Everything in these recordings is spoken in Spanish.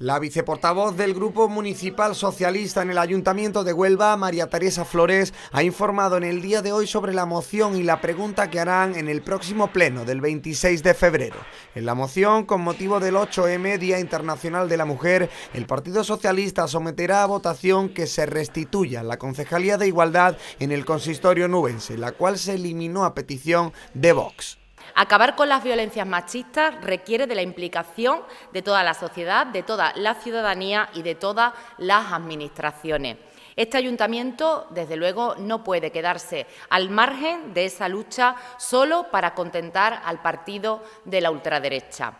La viceportavoz del Grupo Municipal Socialista en el Ayuntamiento de Huelva, María Teresa Flores, ha informado en el día de hoy sobre la moción y la pregunta que harán en el próximo pleno del 26 de febrero. En la moción, con motivo del 8M, Día Internacional de la Mujer, el Partido Socialista someterá a votación que se restituya la Concejalía de Igualdad en el Consistorio Nubense, la cual se eliminó a petición de Vox. Acabar con las violencias machistas requiere de la implicación de toda la sociedad, de toda la ciudadanía y de todas las administraciones. Este ayuntamiento, desde luego, no puede quedarse al margen de esa lucha solo para contentar al partido de la ultraderecha.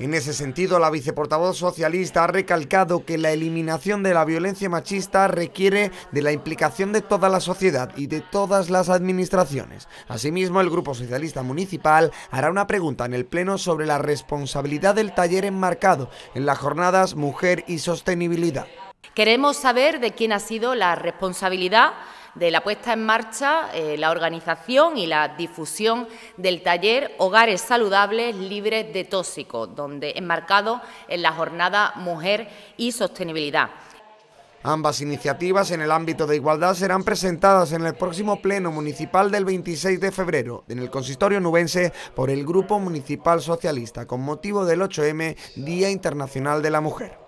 En ese sentido, la viceportavoz socialista ha recalcado que la eliminación de la violencia machista requiere de la implicación de toda la sociedad y de todas las administraciones. Asimismo, el Grupo Socialista Municipal hará una pregunta en el Pleno sobre la responsabilidad del taller enmarcado en las jornadas Mujer y Sostenibilidad. Queremos saber de quién ha sido la responsabilidad de la puesta en marcha, eh, la organización y la difusión del taller Hogares Saludables Libres de Tóxicos, donde enmarcado en la jornada Mujer y Sostenibilidad. Ambas iniciativas en el ámbito de igualdad serán presentadas en el próximo Pleno Municipal del 26 de febrero en el Consistorio Nubense por el Grupo Municipal Socialista con motivo del 8M, Día Internacional de la Mujer.